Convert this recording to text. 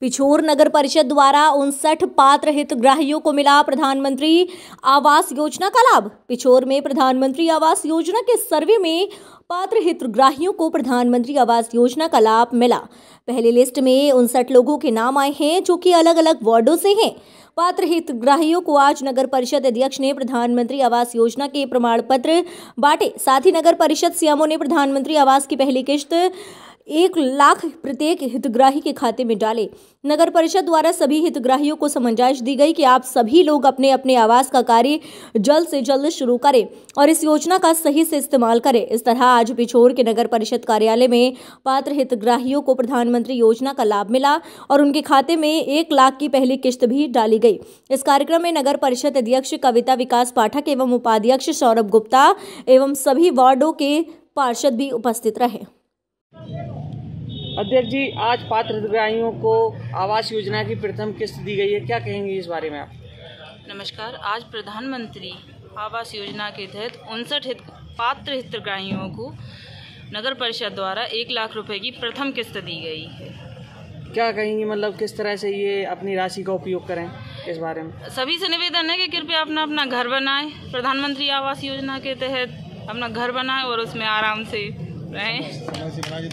पिछोर नगर परिषद द्वारा उनसठ पात्र हितग्राहियों को मिला प्रधानमंत्री आवास योजना का लाभ पिछोर में प्रधानमंत्री आवास योजना के सर्वे में पात्र हितग्राहियों को प्रधानमंत्री आवास योजना का लाभ मिला पहले लिस्ट में उनसठ लोगों के नाम आए हैं जो कि अलग अलग वार्डों से हैं पात्र हितग्राहियों को आज नगर परिषद अध्यक्ष ने प्रधानमंत्री आवास योजना के प्रमाण पत्र बांटे साथ ही नगर परिषद सीएमओ ने प्रधानमंत्री आवास की पहली किश्त एक लाख प्रत्येक हितग्राही के खाते में डाले नगर परिषद द्वारा सभी हितग्राहियों को समझाइश दी गई कि आप सभी लोग अपने अपने आवास का कार्य जल्द से जल्द शुरू करें और इस योजना का सही से इस्तेमाल करें इस तरह आज पिछोर के नगर परिषद कार्यालय में पात्र हितग्राहियों को प्रधानमंत्री योजना का लाभ मिला और उनके खाते में एक लाख की पहली किश्त भी डाली गई इस कार्यक्रम में नगर परिषद अध्यक्ष कविता विकास पाठक एवं उपाध्यक्ष सौरभ गुप्ता एवं सभी वार्डों के पार्षद भी उपस्थित रहे अध्यक्ष जी आज पात्र हितग्राहियों को आवास योजना की प्रथम किस्त दी गई है क्या कहेंगे इस बारे में आप नमस्कार आज प्रधानमंत्री आवास योजना के तहत उनसठ हित पात्र हितग्राहियों को नगर परिषद द्वारा एक लाख रुपए की प्रथम किस्त दी गई है क्या कहेंगे मतलब किस तरह से ये अपनी राशि का उपयोग करें इस बारे में सभी से निवेदन है कि कृपया अपना अपना घर बनाए प्रधानमंत्री आवास योजना के तहत अपना घर बनाए और उसमें आराम से रहें